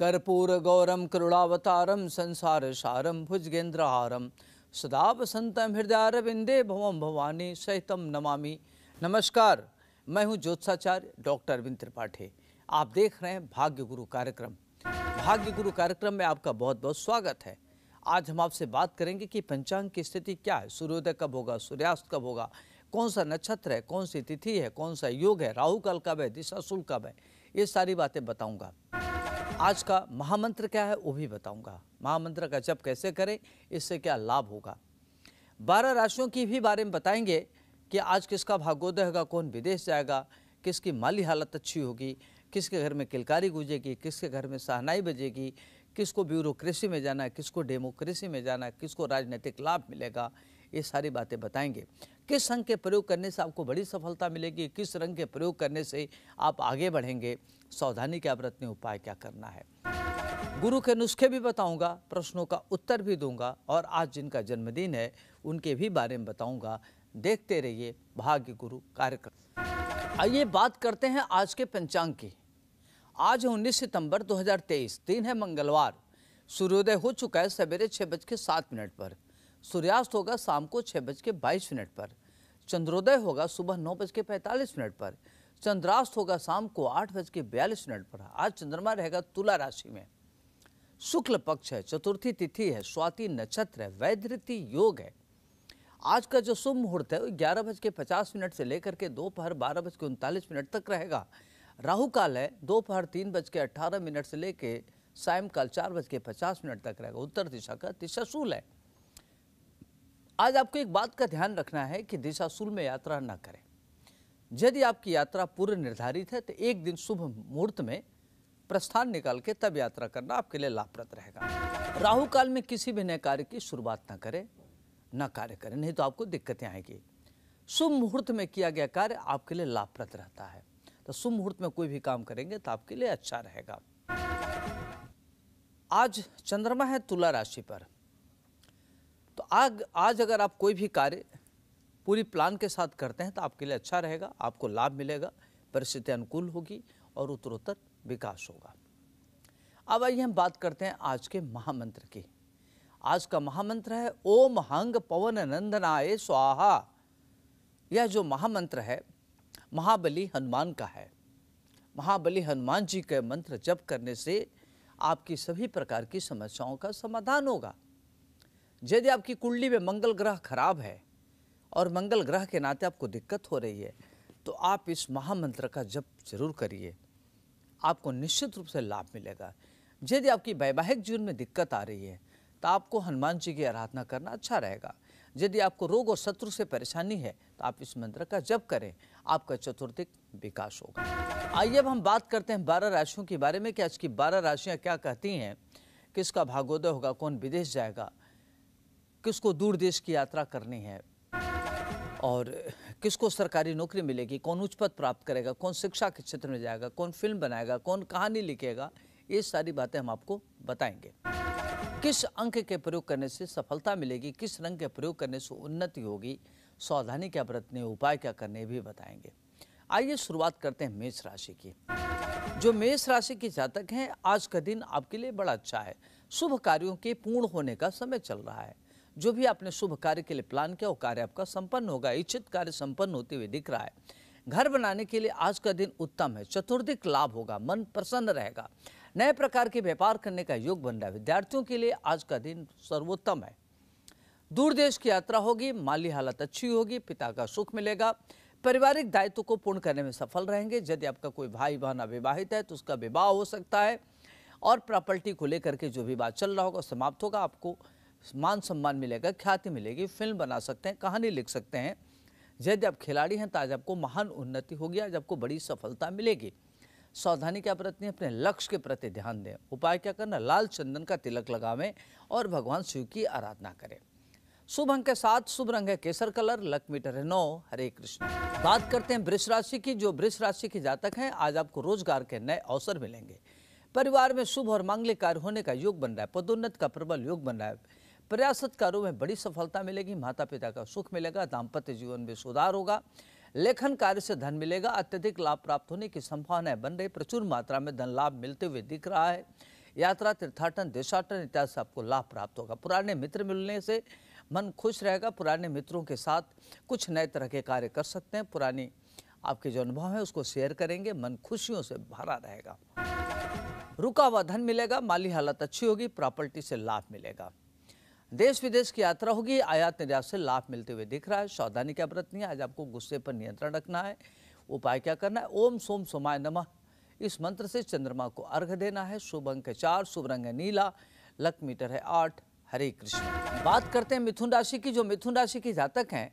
कर्पूर गौरम कर्पूरगौरं संसार सारम भुजगेन्द्रहारम सदा वसंतम हृदयारविंदे भवम भवानी सहितम नमामि नमस्कार मैं हूं ज्योत्साचार्य डॉक्टर अरविंद त्रिपाठी आप देख रहे हैं भाग्य गुरु कार्यक्रम भाग्य गुरु कार्यक्रम में आपका बहुत बहुत स्वागत है आज हम आपसे बात करेंगे कि पंचांग की स्थिति क्या है सूर्योदय कब होगा सूर्यास्त कब होगा कौन सा नक्षत्र है कौन सी तिथि है कौन सा योग है राहु काल कब है दिशा शुल्क कब है ये सारी बातें बताऊंगा आज का महामंत्र क्या है वो भी बताऊंगा महामंत्र का जप कैसे करें इससे क्या लाभ होगा बारह राशियों की भी बारे में बताएंगे कि आज किसका भाग्योदय होगा कौन विदेश जाएगा किसकी माली हालत अच्छी होगी किसके घर में किलकारी गुजेगी किसके घर में सहनाई बजेगी किसको ब्यूरोक्रेसी में जाना है किसको डेमोक्रेसी में जाना है किसको राजनीतिक लाभ मिलेगा ये सारी बातें बताएंगे किस रंग के प्रयोग करने से आपको बड़ी सफलता मिलेगी किस रंग के प्रयोग करने से आप आगे बढ़ेंगे सावधानी क्या बरतने उपाय क्या करना है गुरु के नुस्खे भी बताऊंगा प्रश्नों का उत्तर भी दूंगा और आज जिनका जन्मदिन है उनके भी बारे में बताऊंगा देखते रहिए भाग्य गुरु कार्यक्रम आइए बात करते हैं आज के पंचांग की आज उन्नीस सितंबर 2023 दिन है मंगलवार सूर्योदय हो चुका है सवेरे छः बज के सात मिनट पर सूर्यास्त होगा शाम को छः बज के बाईस मिनट पर चंद्रोदय होगा सुबह नौ बज के पैंतालीस मिनट पर चंद्रास्त होगा शाम को आठ बज के बयालीस मिनट पर आज चंद्रमा रहेगा तुला राशि में शुक्ल पक्ष है चतुर्थी तिथि है स्वाति नक्षत्र है वैधति योग है आज का जो शुभ मुहूर्त है वो ग्यारह बज के पचास मिनट से लेकर के दोपहर बारह बज के उनतालीस मिनट तक रहेगा राहु काल है दोपहर तीन बज के अट्ठारह मिनट से लेकर सायंकाल चार बज के पचास मिनट तक रहेगा उत्तर दिशा का दिशा शूल है आज आपको एक बात का ध्यान रखना है कि दिशाशूल में यात्रा न करें यदि आपकी यात्रा पूर्व निर्धारित है तो एक दिन शुभ मुहूर्त में प्रस्थान निकाल के तब यात्रा करना आपके लिए लाभप्रद रहेगा राहु काल में किसी भी नए कार्य की शुरुआत न करें न कार्य करें नहीं तो आपको दिक्कतें आएंगी शुभ मुहूर्त में किया गया कार्य आपके लिए लाभप्रद रहता है तो शुभ मुहूर्त में कोई भी काम करेंगे तो आपके लिए अच्छा रहेगा आज चंद्रमा है तुला राशि पर तो आग आज अगर आप कोई भी कार्य पूरी प्लान के साथ करते हैं तो आपके लिए अच्छा रहेगा आपको लाभ मिलेगा परिस्थिति अनुकूल होगी और उत्तरोत्तर विकास होगा अब आइए हम बात करते हैं आज के महामंत्र की आज का महामंत्र है ओम हंग पवन नंदनाय स्वाहा यह जो महामंत्र है महाबली हनुमान का है महाबली हनुमान जी के मंत्र जप करने से आपकी सभी प्रकार की समस्याओं का समाधान होगा यदि आपकी कुंडली में मंगल ग्रह खराब है और मंगल ग्रह के नाते आपको दिक्कत हो रही है तो आप इस महामंत्र का जप जरूर करिए आपको निश्चित रूप से लाभ मिलेगा यदि आपकी वैवाहिक जीवन में दिक्कत आ रही है तो आपको हनुमान जी की आराधना करना अच्छा रहेगा यदि आपको रोग और शत्रु से परेशानी है तो आप इस मंत्र का जप करें आपका चतुर्थिक विकास होगा आइए अब हम बात करते हैं बारह राशियों के बारे में कि आज की बारह राशियाँ क्या कहती हैं किसका भागोदय होगा कौन विदेश जाएगा किसको दूर देश की यात्रा करनी है और किसको सरकारी नौकरी मिलेगी कौन उच्च पद प्राप्त करेगा कौन शिक्षा के क्षेत्र में जाएगा कौन फिल्म बनाएगा कौन कहानी लिखेगा ये सारी बातें हम आपको बताएंगे किस अंक के प्रयोग करने से सफलता मिलेगी किस रंग के प्रयोग करने से उन्नति होगी सावधानी क्या बरतने उपाय क्या करने भी बताएंगे आइए शुरुआत करते हैं मेष राशि की जो मेष राशि के जातक हैं आज का दिन आपके लिए बड़ा अच्छा है शुभ कार्यों के पूर्ण होने का समय चल रहा है जो भी आपने शुभ कार्य के लिए प्लान किया वो कार्य आपका संपन्न होगा इच्छित कार्य संपन्न होते हुए दिख रहा है घर बनाने के लिए आज का दिन उत्तम है चतुर्दिक लाभ होगा मन प्रसन्न रहेगा नए प्रकार के व्यापार करने का योग बन रहा है विद्यार्थियों के लिए आज का दिन सर्वोत्तम है दूर देश की यात्रा होगी माली हालत अच्छी होगी पिता का सुख मिलेगा पारिवारिक दायित्व को पूर्ण करने में सफल रहेंगे यदि आपका कोई भाई बहन अविवाहित है तो उसका विवाह हो सकता है और प्रॉपर्टी को लेकर के जो भी बात चल रहा होगा समाप्त होगा आपको मान सम्मान मिलेगा ख्याति मिलेगी फिल्म बना सकते हैं कहानी लिख सकते हैं यदि आप खिलाड़ी हैं तो आज आपको महान उन्नति होगी आज आपको बड़ी सफलता मिलेगी सावधानी क्या प्रति अपने लक्ष्य के प्रति ध्यान दें उपाय क्या करना लाल चंदन का तिलक लगावें और भगवान शिव की आराधना करें शुभ अंक के साथ शुभ रंग है केसर कलर लक मीटर है नौ हरे कृष्ण बात करते हैं वृक्ष राशि की जो वृक्ष राशि के जातक हैं आज आपको रोजगार के नए अवसर मिलेंगे परिवार में शुभ और मांगलिक कार्य होने का योग बन रहा है पदोन्नत का प्रबल योग बन रहा है प्रयासत कार्यों में बड़ी सफलता मिलेगी माता पिता का सुख मिलेगा दाम्पत्य जीवन में सुधार होगा लेखन कार्य से धन मिलेगा अत्यधिक लाभ प्राप्त होने की संभावनाएं बन रही प्रचुर मात्रा में धन लाभ मिलते हुए दिख रहा है यात्रा तीर्थाटन देशाटन इत्यादि से आपको लाभ प्राप्त होगा पुराने मित्र मिलने से मन खुश रहेगा पुराने मित्रों के साथ कुछ नए तरह के कार्य कर सकते हैं पुरानी आपके जो अनुभव है उसको शेयर करेंगे मन खुशियों से भरा रहेगा रुका हुआ धन मिलेगा माली हालत अच्छी होगी प्रॉपर्टी से लाभ मिलेगा देश विदेश की यात्रा होगी आयात निर्यात से लाभ मिलते हुए दिख रहा है सावधानी क्या बरतनी है आज आपको गुस्से पर नियंत्रण रखना है उपाय क्या करना है ओम सोम सोमाय नमः इस मंत्र से चंद्रमा को अर्घ देना है शुभ अंक चार शुभ रंग है नीला लक मीटर है आठ हरे कृष्ण बात करते हैं मिथुन राशि की जो मिथुन राशि के जातक हैं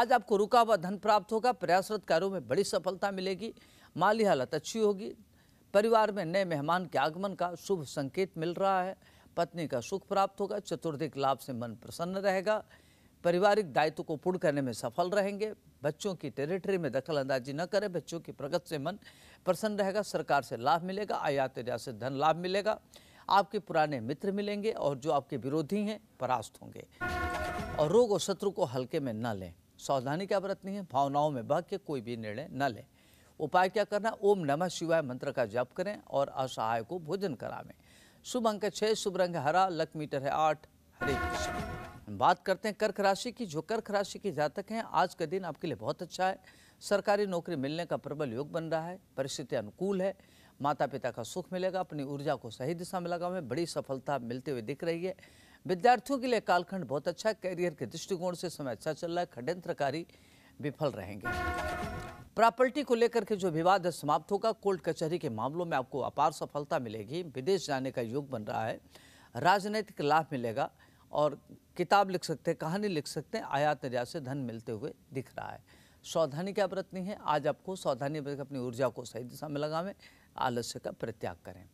आज आपको रुका हुआ धन प्राप्त होगा प्रयासरत कार्यों में बड़ी सफलता मिलेगी माली हालत अच्छी होगी परिवार में नए मेहमान के आगमन का शुभ संकेत मिल रहा है पत्नी का सुख प्राप्त होगा चतुर्दिक लाभ से मन प्रसन्न रहेगा पारिवारिक दायित्व को पूर्ण करने में सफल रहेंगे बच्चों की टेरिटरी में दखल अंदाजी न करें बच्चों की प्रगति से मन प्रसन्न रहेगा सरकार से लाभ मिलेगा आयात निर्यात से धन लाभ मिलेगा आपके पुराने मित्र मिलेंगे और जो आपके विरोधी हैं परास्त होंगे और रोग और शत्रु को हल्के में न लें सावधानी क्या बरतनी है भावनाओं में बह के कोई भी निर्णय न लें उपाय क्या करना ओम नमः शिवाय मंत्र का जप करें और असहाय को भोजन करावें शुभ अंक छः शुभ रंग हरा लक मीटर है आठ हरे कृष्ण बात करते हैं कर्क राशि की जो कर्क राशि के जातक हैं आज का दिन आपके लिए बहुत अच्छा है सरकारी नौकरी मिलने का प्रबल योग बन रहा है परिस्थिति अनुकूल है माता पिता का सुख मिलेगा अपनी ऊर्जा को सही दिशा में लगा बड़ी सफलता मिलते हुए दिख रही है विद्यार्थियों के लिए कालखंड बहुत अच्छा है कैरियर के दृष्टिकोण से समय अच्छा चल रहा है खडयंत्रकारी विफल रहेंगे प्रॉपर्टी को लेकर के जो विवाद है समाप्त होगा कोर्ट कचहरी के मामलों में आपको अपार सफलता मिलेगी विदेश जाने का योग बन रहा है राजनीतिक लाभ मिलेगा और किताब लिख सकते हैं कहानी लिख सकते हैं आयात निर्यात से धन मिलते हुए दिख रहा है सावधानी क्या बरतनी है आज आपको सावधानी बरत अपनी ऊर्जा को सही दिशा में लगावें आलस्य का परित्याग करें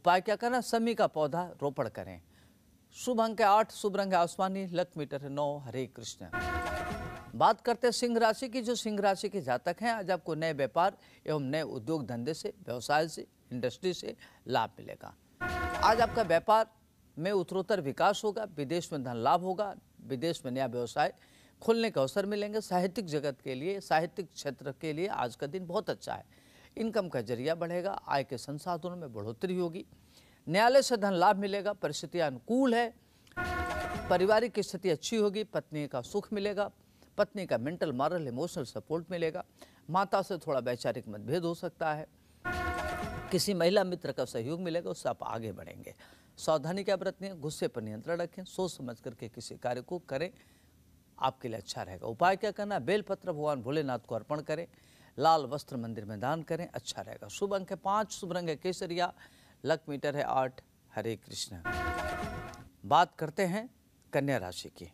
उपाय क्या करना समी का पौधा रोपण करें शुभ अंक आठ शुभ रंग आसमानी लक मीटर नौ हरे कृष्ण बात करते हैं सिंह राशि की जो सिंह राशि के जातक हैं आज आपको नए व्यापार एवं नए उद्योग धंधे से व्यवसाय से इंडस्ट्री से लाभ मिलेगा आज आपका व्यापार में उत्तरोत्तर विकास होगा विदेश में धन लाभ होगा विदेश में नया व्यवसाय खोलने के अवसर मिलेंगे साहित्यिक जगत के लिए साहित्यिक क्षेत्र के लिए आज का दिन बहुत अच्छा है इनकम का जरिया बढ़ेगा आय के संसाधनों में बढ़ोतरी होगी न्यायालय से धन लाभ मिलेगा परिस्थितियाँ अनुकूल है पारिवारिक स्थिति अच्छी होगी पत्नी का सुख मिलेगा पत्नी का मेंटल मॉरल इमोशनल सपोर्ट मिलेगा माता से थोड़ा वैचारिक मतभेद हो सकता है किसी महिला मित्र का सहयोग मिलेगा उससे आप आगे बढ़ेंगे सावधानी क्या बरतनी है गुस्से पर नियंत्रण रखें सोच समझ करके किसी कार्य को करें आपके लिए अच्छा रहेगा उपाय क्या करना बेलपत्र भगवान भोलेनाथ को अर्पण करें लाल वस्त्र मंदिर में दान करें अच्छा रहेगा शुभ अंक है पाँच शुभ रंग है केसरिया लक मीटर है आठ हरे कृष्ण बात करते हैं कन्या राशि की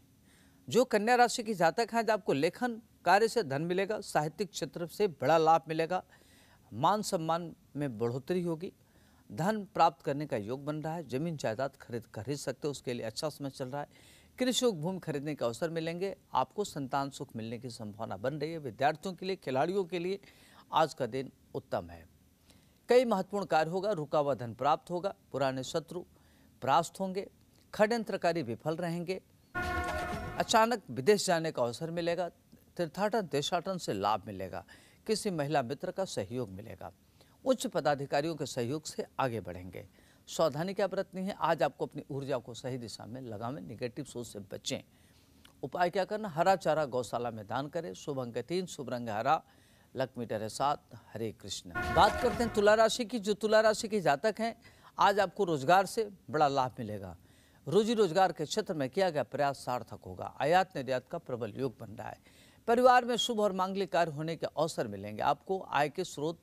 जो कन्या राशि की जातक हैं आपको लेखन कार्य से धन मिलेगा साहित्यिक क्षेत्र से बड़ा लाभ मिलेगा मान सम्मान में बढ़ोतरी होगी धन प्राप्त करने का योग बन रहा है जमीन जायदाद खरीद खरीद सकते हो उसके लिए अच्छा समय चल रहा है कृषि भूमि खरीदने के अवसर मिलेंगे आपको संतान सुख मिलने की संभावना बन रही है विद्यार्थियों के लिए खिलाड़ियों के लिए आज का दिन उत्तम है कई महत्वपूर्ण कार्य होगा रुका हुआ धन प्राप्त होगा पुराने शत्रु परास्त होंगे खड्यंत्रकारी विफल रहेंगे अचानक विदेश जाने का अवसर मिलेगा तीर्थाटन देशाटन से लाभ मिलेगा किसी महिला मित्र का सहयोग मिलेगा उच्च पदाधिकारियों के सहयोग से आगे बढ़ेंगे सावधानी क्या बरतनी है आज आपको अपनी ऊर्जा को सही दिशा में लगावें निगेटिव सोच से बचें उपाय क्या करना हरा चारा गौशाला में दान करें शुभ अंक तीन शुभ रंग हरा लक्ष्मी डरे सात हरे कृष्ण बात करते हैं तुला राशि की जो तुला राशि के जातक हैं आज आपको रोजगार से बड़ा लाभ मिलेगा रोजी रोजगार के क्षेत्र में किया गया प्रयास सार्थक होगा आयात निर्यात का प्रबल योग बन रहा है परिवार में शुभ और मांगलिक कार्य होने के अवसर मिलेंगे आपको आय के स्रोत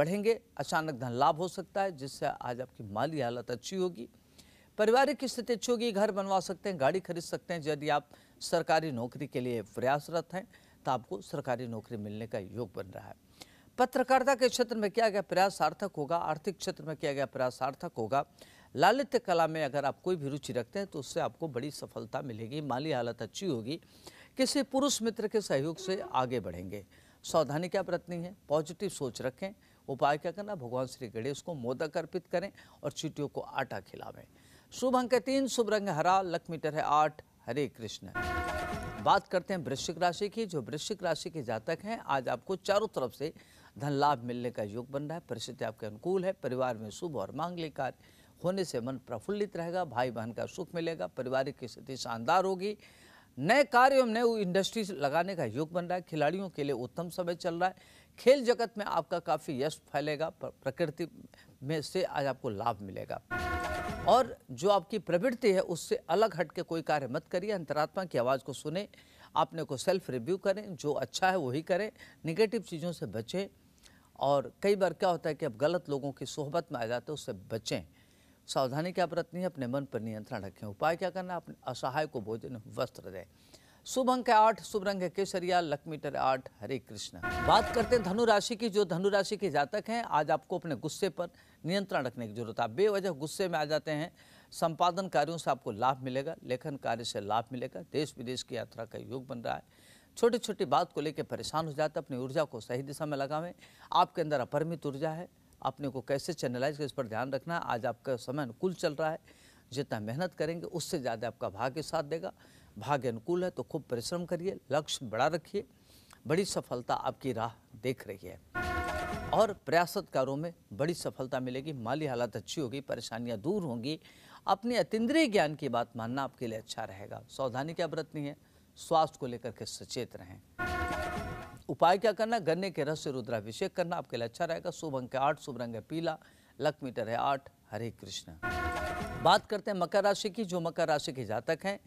बढ़ेंगे अचानक धन लाभ हो सकता है जिससे आज आपकी माली हालत अच्छी होगी पारिवारिक स्थिति अच्छी होगी घर बनवा सकते हैं गाड़ी खरीद सकते हैं यदि आप सरकारी नौकरी के लिए प्रयासरत हैं तो आपको सरकारी नौकरी मिलने का योग बन रहा है पत्रकारिता के क्षेत्र में किया गया प्रयास सार्थक होगा आर्थिक क्षेत्र में किया गया प्रयास सार्थक होगा लालित्य कला में अगर आप कोई भी रुचि रखते हैं तो उससे आपको बड़ी सफलता मिलेगी माली हालत अच्छी होगी किसी पुरुष मित्र के सहयोग से आगे बढ़ेंगे सावधानी क्या बरतनी है पॉजिटिव सोच रखें उपाय क्या करना भगवान श्री गणेश को मोदक अर्पित करें और चीटियों को आटा खिलावें शुभ अंक है तीन शुभ रंग हरा लक मीटर है आठ हरे कृष्ण बात करते हैं वृश्चिक राशि की जो वृश्चिक राशि के जातक हैं आज आपको चारों तरफ से धन लाभ मिलने का योग बन रहा है परिस्थिति आपके अनुकूल है परिवार में शुभ और मांगलिक कार्य होने से मन प्रफुल्लित रहेगा भाई बहन का सुख मिलेगा पारिवारिक की स्थिति शानदार होगी नए कार्य नए इंडस्ट्री लगाने का योग बन रहा है खिलाड़ियों के लिए उत्तम समय चल रहा है खेल जगत में आपका काफ़ी यश फैलेगा प्रकृति में से आज आपको लाभ मिलेगा और जो आपकी प्रवृत्ति है उससे अलग हट के कोई कार्य मत करिए अंतरात्मा की आवाज़ को सुने अपने को सेल्फ रिव्यू करें जो अच्छा है वही करें निगेटिव चीज़ों से बचें और कई बार क्या होता है कि आप गलत लोगों की सोहबत में आ जाते हैं उससे बचें सावधानी क्या बरतनी है अपने मन पर नियंत्रण रखें उपाय क्या करना है अपने असहाय को भोजन वस्त्र दें शुभ अंक है आठ शुभ रंग है केसरिया लक्ष्मीटर आठ हरे कृष्ण बात करते हैं धनु राशि की जो धनु राशि के जातक हैं आज आपको अपने गुस्से पर नियंत्रण रखने की जरूरत है बेवजह गुस्से में आ जाते हैं संपादन कार्यों से आपको लाभ मिलेगा लेखन कार्य से लाभ मिलेगा देश विदेश की यात्रा का योग बन रहा है छोटी छोटी बात को लेकर परेशान हो जाता है अपनी ऊर्जा को सही दिशा में लगावें आपके अंदर अपरिमित ऊर्जा है अपने को कैसे चैनलाइज कर इस पर ध्यान रखना है आज आपका समय अनुकूल चल रहा है जितना मेहनत करेंगे उससे ज़्यादा आपका भाग्य साथ देगा भाग्य अनुकूल है तो खूब परिश्रम करिए लक्ष्य बड़ा रखिए बड़ी सफलता आपकी राह देख रही है और प्रयासत कारों में बड़ी सफलता मिलेगी माली हालत अच्छी होगी परेशानियां दूर होंगी अपने अतिद्रिय ज्ञान की बात मानना आपके लिए अच्छा रहेगा सावधानी क्या बरतनी है स्वास्थ्य को लेकर के सचेत रहें उपाय क्या करना गन्ने के रस से रुद्राभिषेक करना आपके लिए अच्छा रहेगा शुभ अंक है आठ शुभ रंग है पीला लक मीटर है आठ हरे कृष्ण बात करते हैं मकर राशि की जो मकर राशि के जातक हैं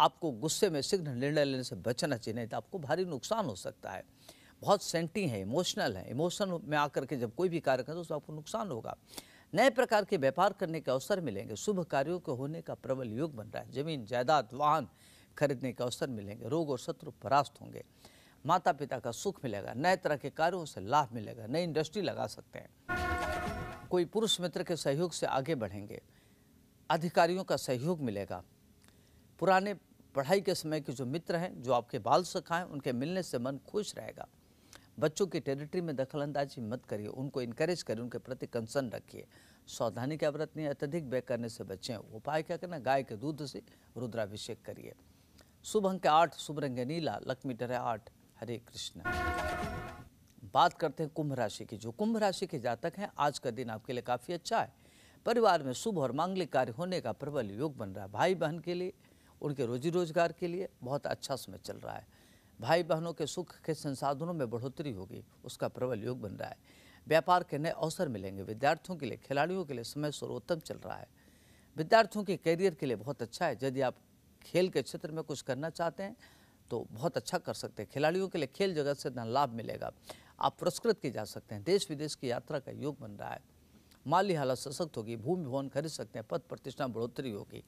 आपको गुस्से में शीघ्र निर्णय लेने से बचना चाहिए नहीं तो आपको भारी नुकसान हो सकता है बहुत सेंटी है इमोशनल है इमोशन में आकर के जब कोई भी कार्य करें तो उसमें आपको नुकसान होगा नए प्रकार के व्यापार करने के अवसर मिलेंगे शुभ कार्यों के होने का प्रबल योग बन रहा है जमीन जायदाद वाहन खरीदने के अवसर मिलेंगे रोग और शत्रु परास्त होंगे माता पिता का सुख मिलेगा नए तरह के कार्यों से लाभ मिलेगा नई इंडस्ट्री लगा सकते हैं कोई पुरुष मित्र के सहयोग से आगे बढ़ेंगे अधिकारियों का सहयोग मिलेगा पुराने पढ़ाई के समय के जो मित्र हैं जो आपके बाल सखा हैं उनके मिलने से मन खुश रहेगा बच्चों की टेरिटरी में दखलंदाजी मत करिए उनको इनकरेज करिए उनके प्रति कंसर्न रखिए सावधानी की है अत्यधिक व्यय करने से बचें उपाय क्या करना गाय के दूध से रुद्राभिषेक करिए शुभ अंक आठ शुभ रंग नीला लक्ष्मी डरे आठ हरे कृष्ण बात करते हैं कुंभ राशि की जो कुंभ राशि के जातक हैं आज का दिन आपके लिए काफ़ी अच्छा है परिवार में शुभ और मांगलिक कार्य होने का प्रबल योग बन रहा है भाई बहन के लिए उनके रोजी रोजगार के लिए बहुत अच्छा समय चल रहा है भाई बहनों के सुख के संसाधनों में बढ़ोतरी होगी उसका प्रबल योग बन रहा है व्यापार के नए अवसर मिलेंगे विद्यार्थियों के लिए खिलाड़ियों के लिए समय सर्वोत्तम चल रहा है विद्यार्थियों के करियर के लिए बहुत अच्छा है यदि आप खेल के क्षेत्र में कुछ करना चाहते हैं तो बहुत अच्छा कर सकते हैं खिलाड़ियों के लिए खेल जगत से इतना लाभ मिलेगा आप पुरस्कृत किए जा सकते हैं देश विदेश की यात्रा का योग बन रहा है माली हालत सशक्त होगी भूमि भवन खरीद सकते हैं पद प्रतिष्ठा बढ़ोतरी होगी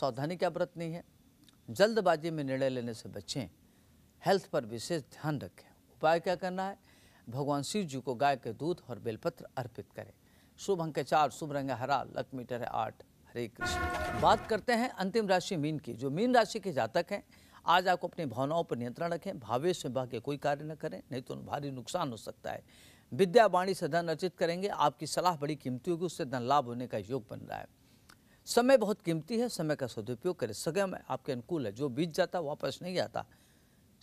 सावधानी क्या बरतनी है जल्दबाजी में निर्णय लेने से बचें हेल्थ पर विशेष ध्यान रखें उपाय क्या करना है भगवान शिव जी को गाय के दूध और बेलपत्र अर्पित करें शुभ अंक चार शुभ रंग हरा लक मीटर है आठ हरे कृष्ण बात करते हैं अंतिम राशि मीन की जो मीन राशि के जातक हैं आज आपको अपनी भावनाओं पर नियंत्रण रखें भावेश में भाग्य कोई कार्य न करें नहीं तो भारी नुकसान हो सकता है विद्या वाणी से धन अर्जित करेंगे आपकी सलाह बड़ी कीमती होगी उससे धन लाभ होने का योग बन रहा है समय बहुत कीमती है समय का सदुपयोग करें सगम आपके अनुकूल है जो बीत जाता वापस नहीं आता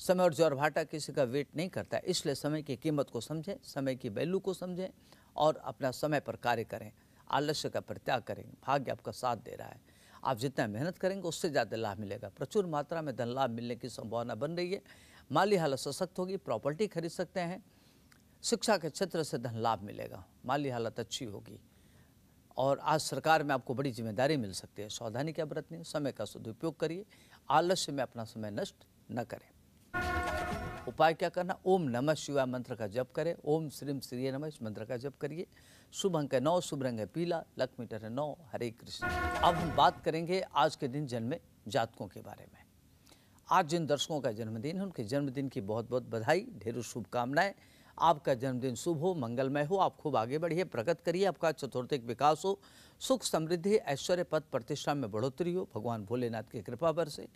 समय और भाटा किसी का वेट नहीं करता इसलिए समय की कीमत को समझें समय की वैल्यू को समझें और अपना समय पर कार्य करें आलस्य का प्रत्याग करें भाग्य आपका साथ दे रहा है आप जितना मेहनत करेंगे उससे ज़्यादा लाभ मिलेगा प्रचुर मात्रा में धन लाभ मिलने की संभावना बन रही है माली हालत सशक्त होगी प्रॉपर्टी खरीद सकते हैं शिक्षा के क्षेत्र से धन लाभ मिलेगा माली हालत अच्छी होगी और आज सरकार में आपको बड़ी जिम्मेदारी मिल सकती है सावधानी क्या बरतनी समय का सदुपयोग करिए आलस्य में अपना समय नष्ट न करें उपाय क्या करना ओम नमः शिवाय मंत्र का जप करें ओम श्रीम श्री नमः इस मंत्र का जप करिए शुभ अंक है नौ शुभ रंग है पीला लक मीटर है नौ हरे कृष्ण अब हम बात करेंगे आज के दिन जन्मे जातकों के बारे में आज जिन दर्शकों का जन्मदिन है उनके जन्मदिन की बहुत बहुत बधाई ढेरों शुभकामनाएं आपका जन्मदिन शुभ हो मंगलमय हो आप खूब आगे बढ़िए प्रगत करिए आपका चतुर्थिक विकास हो सुख समृद्धि ऐश्वर्य पद प्रतिष्ठा में बढ़ोतरी हो भगवान भोलेनाथ की कृपा पर से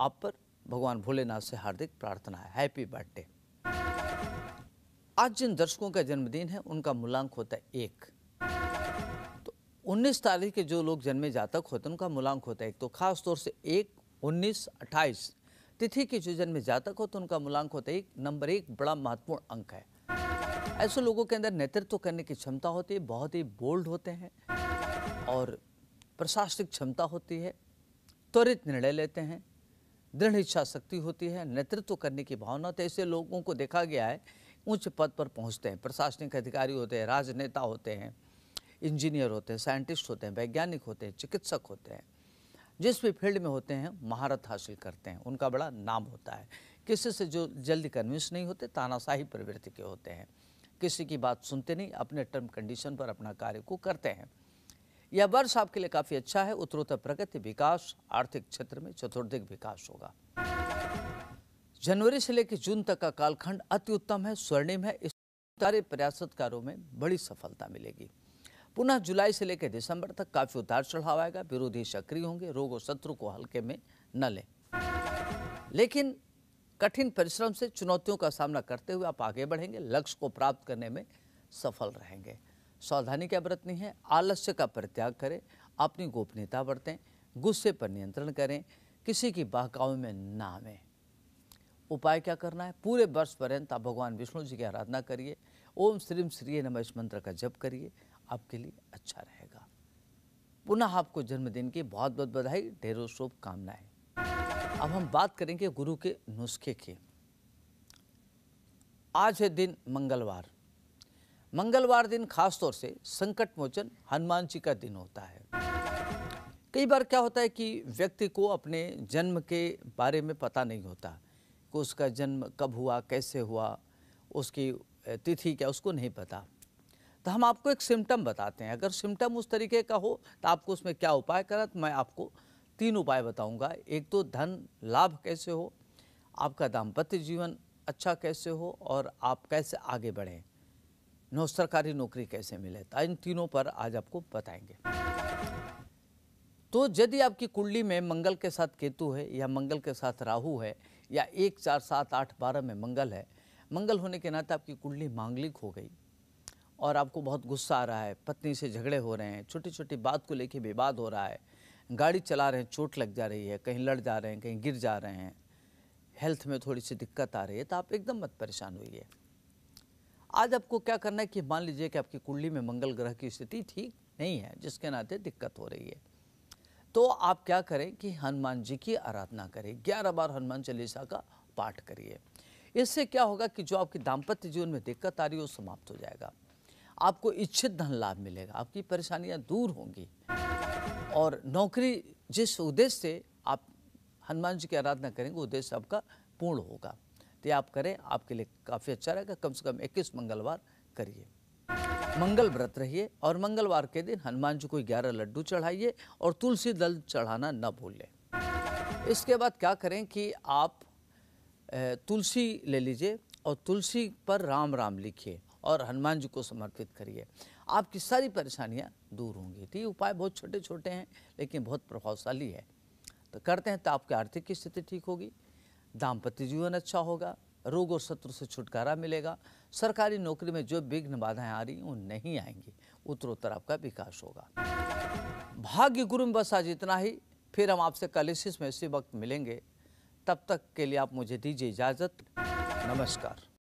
आप पर भगवान भोलेनाथ से हार्दिक प्रार्थना है हैप्पी बर्थडे आज जिन दर्शकों का जन्मदिन है उनका मूलांक होता है एक तो उन्नीस तारीख के जो लोग जन्मे जातक होते हैं उनका मूलांक होता है एक तो खास तौर से एक उन्नीस अट्ठाईस तिथि के जो जन्मे जातक होते हैं उनका मूलांक होता है एक नंबर एक बड़ा महत्वपूर्ण अंक है ऐसे लोगों के अंदर नेतृत्व करने की क्षमता होती है बहुत ही बोल्ड होते हैं और प्रशासनिक क्षमता होती है त्वरित निर्णय लेते हैं दृढ़ इच्छा शक्ति होती है नेतृत्व करने की भावना तो ऐसे लोगों को देखा गया है ऊंचे पद पर पहुंचते हैं प्रशासनिक अधिकारी होते हैं राजनेता होते हैं इंजीनियर होते हैं साइंटिस्ट होते हैं वैज्ञानिक होते हैं चिकित्सक होते हैं जिस भी फील्ड में होते हैं महारत हासिल करते हैं उनका बड़ा नाम होता है किसी से जो जल्दी कन्विंस नहीं होते तानाशाही प्रवृत्ति के होते हैं किसी की बात सुनते नहीं अपने टर्म कंडीशन पर अपना कार्य को करते हैं यह वर्ष आपके लिए काफ़ी अच्छा है उत्तरोत्तर प्रगति विकास आर्थिक क्षेत्र में चतुर्दिक विकास होगा जनवरी से लेकर जून तक का कालखंड अति उत्तम है स्वर्णिम है इस सारे प्रयासतकारों में बड़ी सफलता मिलेगी पुनः जुलाई से लेकर दिसंबर तक काफी उतार चढ़ाव आएगा विरोधी सक्रिय होंगे रोग और शत्रु को हल्के में न लें लेकिन कठिन परिश्रम से चुनौतियों का सामना करते हुए आप आगे बढ़ेंगे लक्ष्य को प्राप्त करने में सफल रहेंगे सावधानी क्या बरतनी है आलस्य का परित्याग करें अपनी गोपनीयता बरतें गुस्से पर नियंत्रण करें किसी की बहकाव में ना आवें उपाय क्या करना है पूरे वर्ष पर्यंत आप भगवान विष्णु जी की आराधना करिए ओम श्रीम श्री नम इस मंत्र का जप करिए आपके लिए अच्छा रहेगा पुनः आपको जन्मदिन की बहुत बहुत बधाई ढेरों शुभकामनाएं अब हम बात करेंगे गुरु के नुस्खे की आज है दिन मंगलवार मंगलवार दिन खासतौर से संकट मोचन हनुमान जी का दिन होता है कई बार क्या होता है कि व्यक्ति को अपने जन्म के बारे में पता नहीं होता को उसका जन्म कब हुआ कैसे हुआ उसकी तिथि क्या उसको नहीं पता तो हम आपको एक सिम्टम बताते हैं अगर सिम्टम उस तरीके का हो तो आपको उसमें क्या उपाय करा तो मैं आपको तीन उपाय बताऊंगा एक तो धन लाभ कैसे हो आपका दाम्पत्य जीवन अच्छा कैसे हो और आप कैसे आगे बढ़ें नौ सरकारी नौकरी कैसे मिले तो इन तीनों पर आज आपको बताएंगे तो यदि आपकी कुंडली में मंगल के साथ केतु है या मंगल के साथ राहु है या एक चार सात आठ बारह में मंगल है मंगल होने के नाते आपकी कुंडली मांगलिक हो गई और आपको बहुत गुस्सा आ रहा है पत्नी से झगड़े हो रहे हैं छोटी छोटी बात को लेके विवाद हो रहा है गाड़ी चला रहे हैं चोट लग जा रही है कहीं लड़ जा रहे हैं कहीं गिर जा रहे हैं हेल्थ में थोड़ी सी दिक्कत आ रही है तो आप एकदम मत परेशान है आज आपको क्या करना है कि मान लीजिए कि आपकी कुंडली में मंगल ग्रह की स्थिति ठीक नहीं है जिसके नाते दिक्कत हो रही है तो आप क्या करें कि हनुमान जी की आराधना करें ग्यारह बार हनुमान चालीसा का पाठ करिए इससे क्या होगा कि जो आपके दाम्पत्य जीवन में दिक्कत आ रही है वो समाप्त हो जाएगा आपको इच्छित धन लाभ मिलेगा आपकी परेशानियां दूर होंगी और नौकरी जिस उद्देश्य से आप हनुमान जी की आराधना करेंगे उद्देश्य आपका पूर्ण होगा तो आप करें आपके लिए काफ़ी अच्छा रहेगा कम से कम 21 मंगलवार करिए मंगल व्रत रहिए और मंगलवार के दिन हनुमान जी को ग्यारह लड्डू चढ़ाइए और तुलसी दल चढ़ाना न भूलें इसके बाद क्या करें कि आप तुलसी ले लीजिए और तुलसी पर राम राम लिखिए और हनुमान जी को समर्पित करिए आपकी सारी परेशानियां दूर होंगी ठीक उपाय बहुत छोटे छोटे हैं लेकिन बहुत प्रभावशाली है तो करते हैं तो आपकी आर्थिक स्थिति ठीक होगी दाम्पत्य जीवन अच्छा होगा रोग और शत्रु से छुटकारा मिलेगा सरकारी नौकरी में जो विघ्न बाधाएं आ रही वो नहीं आएंगी उत्तरोत्तर आपका विकास होगा भाग्य गुरु में बस आज इतना ही फिर हम आपसे कल इसी में इसी वक्त मिलेंगे तब तक के लिए आप मुझे दीजिए इजाज़त नमस्कार